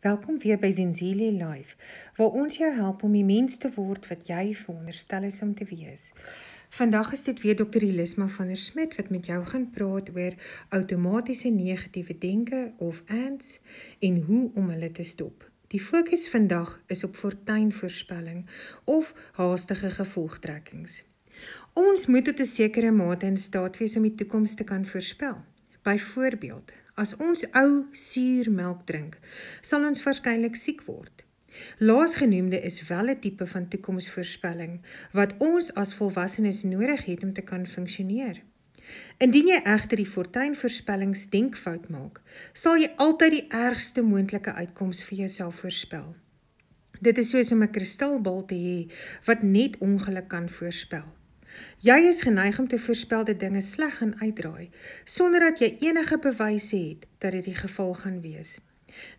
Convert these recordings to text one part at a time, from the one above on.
Welkom weer by Zenzile Life, waar ons jou help om die mens te word wat jy veronderstel is om te wees. Vandag is dit weer Dr. Elisma van der Smit wat met jou gaan praat oor outomatiese negatiewe denke of ANDs en hoe om hulle te stop. Die fokus vandag is op fortuinvoorspelling of haastige gevolgtrekkings. Ons moet tot 'n sekere mate in staat wees om die toekoms te kan voorspel. Byvoorbeeld, As ons ou suur melk drink, sal ons waarskynlik siek word. Laasgenoemde is wel 'n tipe van toekomsvoorspelling wat ons as volwassenes nodig het om te kan funksioneer. Indien jy egter die fortuinvoorspellings denkfout maak, sal jy altyd die ergste moontlike uitkoms vir jouself voorspel. Dit is soos om 'n kristalbal te hê wat net ongeluk kan voorspel. Jy is geneig om te voorspel dat dinge sleg gaan uitdraai sonder dat jy enige bewyse het dat dit die geval gaan wees.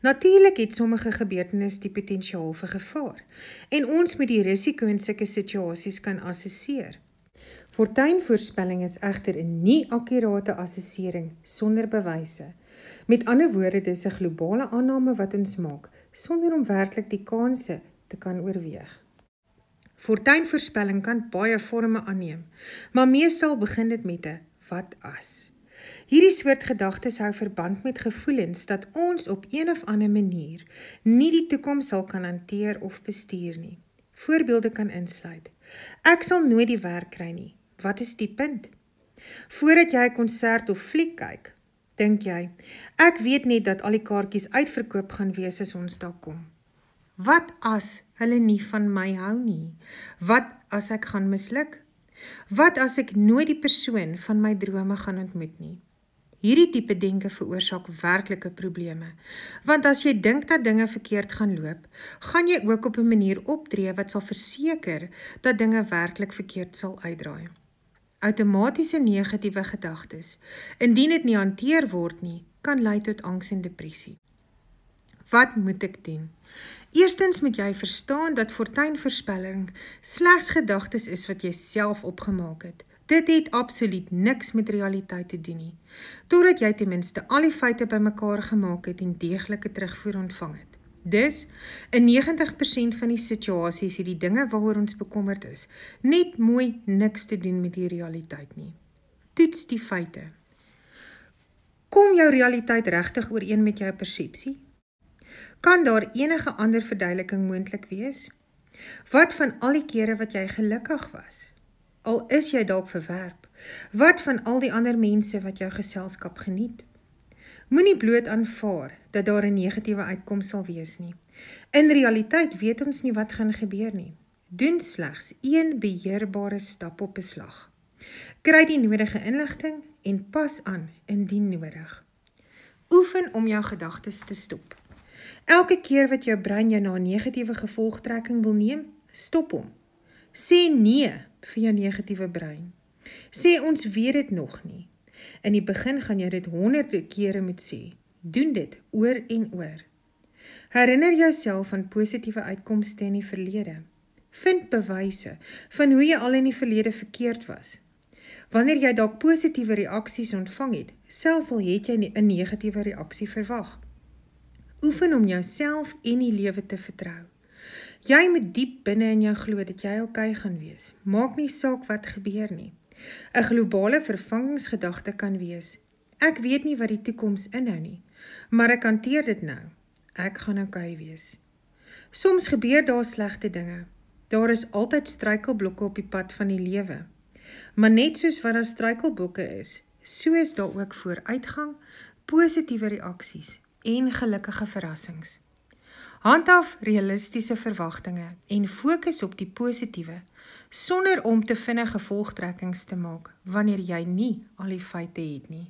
Natuurlik het sommige gebeurtenisse die potensiaal vir gevaar en ons moet die risiko in sulke situasies kan assesseer. Fortuinvoorspelling is egter 'n nie akkurate assessering sonder bewyse. Met ander woorde, dis 'n globale aanname wat ons maak sonder om werklik die kansse te kan oorweeg. Fortuinvoorspelling kan baie forme aanneem, maar meestal begin dit met 'n wat as. Hierdie soort gedagtes hou verband met gevoelens dat ons op een of ander manier nie die toekoms sal kan hanteer of bestuur nie. Voorbeelde kan insluit: Ek sal nooit die werk kry nie. Wat is die punt? Voordat jy 'n konsert of fliek kyk, dink jy: Ek weet net dat al die kaartjies uitverkoop gaan wees as ons daar kom. Wat as hulle nie van my hou nie? Wat as ek gaan misluk? Wat as ek nooit die persoon van my drome gaan ontmoet nie? Hierdie tipe denke veroorsaak werklike probleme. Want as jy dink dat dinge verkeerd gaan loop, gaan jy ook op 'n manier optree wat sal verseker dat dinge werklik verkeerd sal uitdraai. Outomatiese negatiewe gedagtes, indien dit nie hanteer word nie, kan lei tot angs en depressie. Wat moet ek doen? Eerstens moet jy verstaan dat fortuinvoorspelling slegs gedagtes is wat jy self opgemaak het. Dit het absoluut niks met realiteit te doen nie. Totdat jy ten minste al die feite bymekaar gemaak het en deeglike terugvoer ontvang het. Dis 'n 90% van die situasies hierdie dinge waaroor ons bekommerd is, net mooi niks te doen met die realiteit nie. Toets die feite. Kom jou realiteit regtig ooreen met jou persepsie? Kan daar enige ander verduideliking moontlik wees? Wat van al die kere wat jy gelukkig was? Al is jy dalk verwerp. Wat van al die ander mense wat jou geselskap geniet? Moenie bloot aanvaar dat daar 'n negatiewe uitkoms sal wees nie. In realiteit weet ons nie wat gaan gebeur nie. Doen slegs een beheerbare stap op 'n slag. Kry die nodige inligting en pas aan indien nodig. Oefen om jou gedagtes te stop. Elke keer wat jou brein jou na 'n negatiewe gevolgtrekking wil neem, stop hom. Sê nee vir jou negatiewe brein. Sê ons weet dit nog nie. In die begin gaan jy dit honderde kere moet sê. Doen dit oor en oor. Herinner jouself aan positiewe uitkomste in die verlede. Vind bewyse van hoe jy al in die verlede verkeerd was. Wanneer jy dalk positiewe reaksies ontvang het, selfs al het jy 'n negatiewe reaksie verwag, Oefen om jouself en die lewe te vertrou. Jy moet diep binne in jou glo dat jy oukei okay gaan wees. Maak nie saak wat gebeur nie. 'n Globale vervangingsgedagte kan wees. Ek weet nie wat die toekoms inhou nie, maar ek hanteer dit nou. Ek gaan oukei okay wees. Soms gebeur daar slegte dinge. Daar is altyd struikelblokke op die pad van die lewe. Maar net soos wat daar struikelblokke is, so is daar ook vooruitgang, positiewe reaksies en gelukkige verrassings. Handhaaf realistiese verwagtinge en fokus op die positiewe sonder om te vinnige gevolgtrekkings te maak wanneer jy nie al die feite het nie.